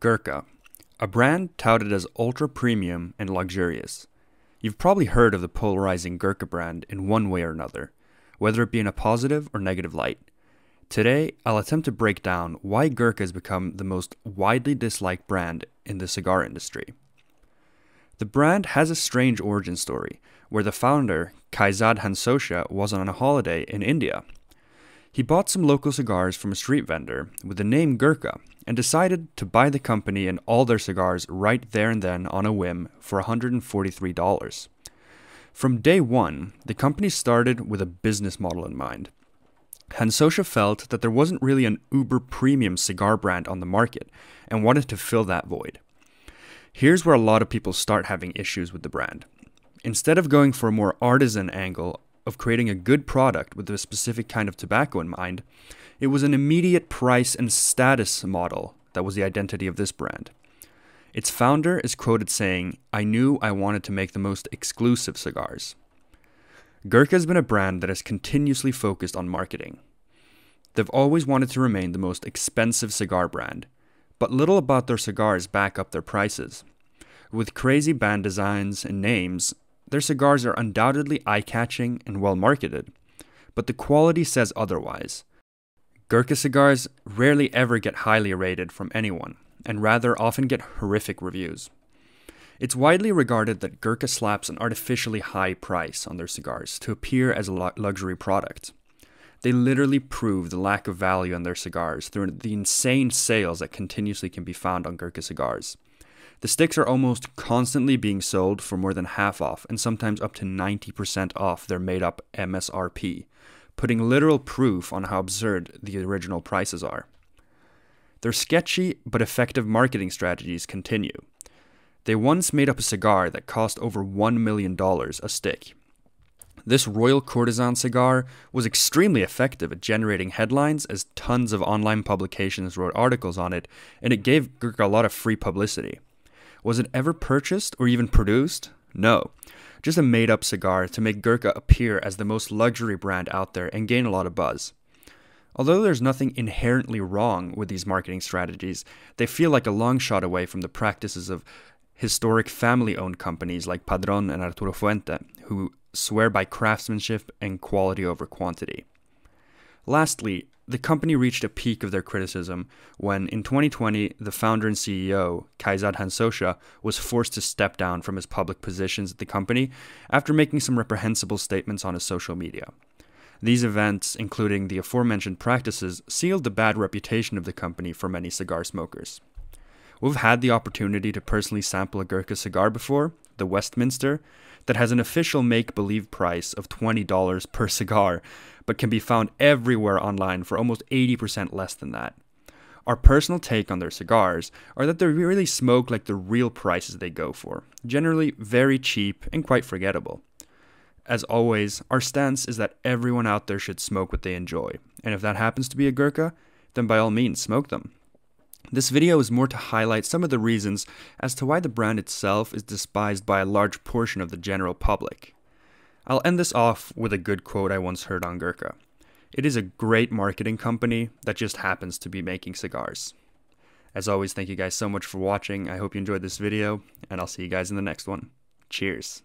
Gurkha, a brand touted as ultra premium and luxurious. You've probably heard of the polarizing Gurkha brand in one way or another, whether it be in a positive or negative light. Today, I'll attempt to break down why Gurkha has become the most widely disliked brand in the cigar industry. The brand has a strange origin story, where the founder, Kaizad Hansosha, was on a holiday in India he bought some local cigars from a street vendor with the name Gurkha and decided to buy the company and all their cigars right there and then on a whim for $143. From day one, the company started with a business model in mind. Hansosha felt that there wasn't really an uber premium cigar brand on the market and wanted to fill that void. Here's where a lot of people start having issues with the brand. Instead of going for a more artisan angle of creating a good product with a specific kind of tobacco in mind, it was an immediate price and status model that was the identity of this brand. Its founder is quoted saying, I knew I wanted to make the most exclusive cigars. Gurkha has been a brand that has continuously focused on marketing. They've always wanted to remain the most expensive cigar brand, but little about their cigars back up their prices. With crazy band designs and names, their cigars are undoubtedly eye catching and well marketed, but the quality says otherwise. Gurkha cigars rarely ever get highly rated from anyone, and rather often get horrific reviews. It's widely regarded that Gurkha slaps an artificially high price on their cigars to appear as a luxury product. They literally prove the lack of value on their cigars through the insane sales that continuously can be found on Gurkha cigars. The sticks are almost constantly being sold for more than half off and sometimes up to 90% off their made up MSRP, putting literal proof on how absurd the original prices are. Their sketchy but effective marketing strategies continue. They once made up a cigar that cost over $1 million a stick. This Royal Courtesan cigar was extremely effective at generating headlines as tons of online publications wrote articles on it, and it gave Gurkha a lot of free publicity. Was it ever purchased or even produced? No. Just a made up cigar to make Gurkha appear as the most luxury brand out there and gain a lot of buzz. Although there's nothing inherently wrong with these marketing strategies, they feel like a long shot away from the practices of historic family owned companies like Padron and Arturo Fuente, who swear by craftsmanship and quality over quantity. Lastly, the company reached a peak of their criticism when, in 2020, the founder and CEO, Kaizad Hansosha, was forced to step down from his public positions at the company after making some reprehensible statements on his social media. These events, including the aforementioned practices, sealed the bad reputation of the company for many cigar smokers. We've had the opportunity to personally sample a Gurkha cigar before, the Westminster, that has an official make believe price of $20 per cigar, but can be found everywhere online for almost 80% less than that. Our personal take on their cigars are that they really smoke like the real prices they go for, generally very cheap and quite forgettable. As always, our stance is that everyone out there should smoke what they enjoy, and if that happens to be a Gurkha, then by all means smoke them. This video is more to highlight some of the reasons as to why the brand itself is despised by a large portion of the general public. I'll end this off with a good quote I once heard on Gurkha. It is a great marketing company that just happens to be making cigars. As always, thank you guys so much for watching. I hope you enjoyed this video, and I'll see you guys in the next one. Cheers.